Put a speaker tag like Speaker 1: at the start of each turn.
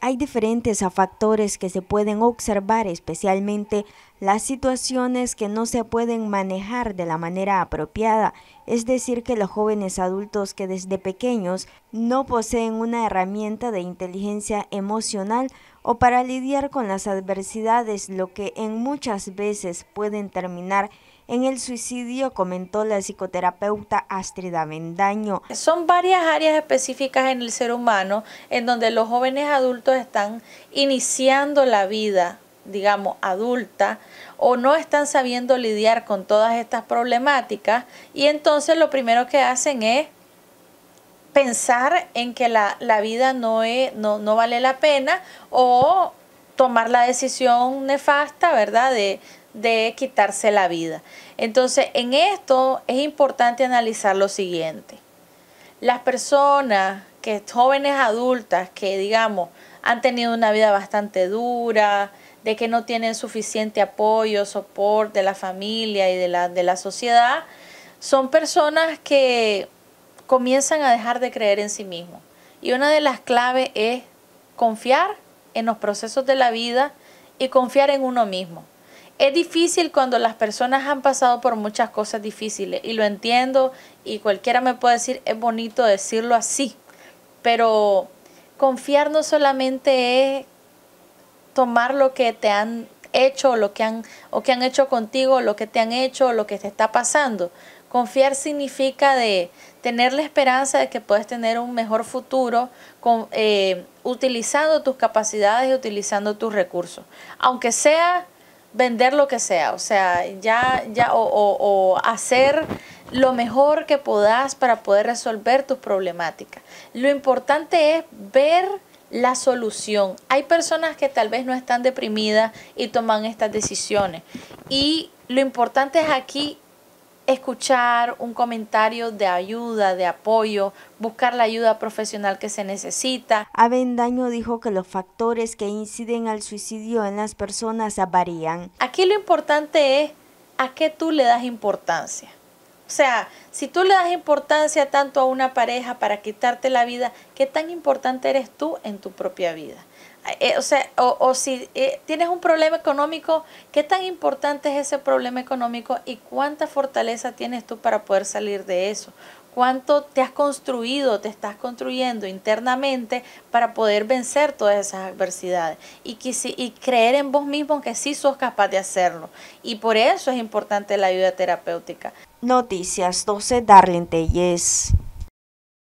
Speaker 1: Hay diferentes factores que se pueden observar, especialmente las situaciones que no se pueden manejar de la manera apropiada, es decir, que los jóvenes adultos que desde pequeños no poseen una herramienta de inteligencia emocional o para lidiar con las adversidades, lo que en muchas veces pueden terminar en el suicidio, comentó la psicoterapeuta Astrid Avendaño. Son varias áreas específicas en el ser humano en donde los jóvenes
Speaker 2: adultos están iniciando la vida digamos, adulta o no están sabiendo lidiar con todas estas problemáticas y entonces lo primero que hacen es pensar en que la, la vida no, no, no, vale la pena o tomar la decisión nefasta, ¿verdad? De, quitarse la vida. Entonces, en esto es importante analizar lo siguiente. Las personas, que jóvenes adultas que, digamos, han tenido una vida bastante dura, de que no tienen suficiente apoyo, soporte de la familia y de la, de la sociedad, son personas que comienzan a dejar de creer en sí mismos. Y una de las claves es confiar en los procesos de la vida y confiar en uno mismo. Es difícil cuando las personas han pasado por muchas cosas difíciles y lo entiendo y cualquiera me puede decir, es bonito decirlo así, pero confiar no solamente es tomar lo que te han hecho o lo que han o que han hecho contigo, lo que te han hecho, o lo que te está pasando, Confiar significa de tener la esperanza de que puedes tener un mejor futuro con, eh, utilizando tus capacidades y utilizando tus recursos. Aunque sea vender lo que sea, o sea, ya, ya, o, hacer lo mejor que puedas para poder resolver tus problemáticas. Lo importante es ver la solución. Hay personas que tal vez no están deprimidas y toman estas decisiones. Y lo importante es aquí escuchar un comentario de ayuda, de apoyo, buscar la ayuda profesional que se necesita.
Speaker 1: Avendaño dijo que los factores que inciden al suicidio en las personas varían. Aquí lo importante es a qué tú le das importancia. O sea, si tú le das
Speaker 2: importancia tanto a una pareja para quitarte la vida, ¿qué tan importante eres tú en tu propia vida? Eh, eh, o sea, o, si eh, tienes un problema económico, ¿qué tan importante es ese problema económico y cuánta fortaleza tienes tú para poder salir de eso? cuánto te has construido, te estás construyendo internamente para poder vencer todas esas adversidades y, creer en vos mismo que sí sos capaz de hacerlo. Y por eso es importante la ayuda terapéutica.
Speaker 1: Noticias 12 Darlene Telles.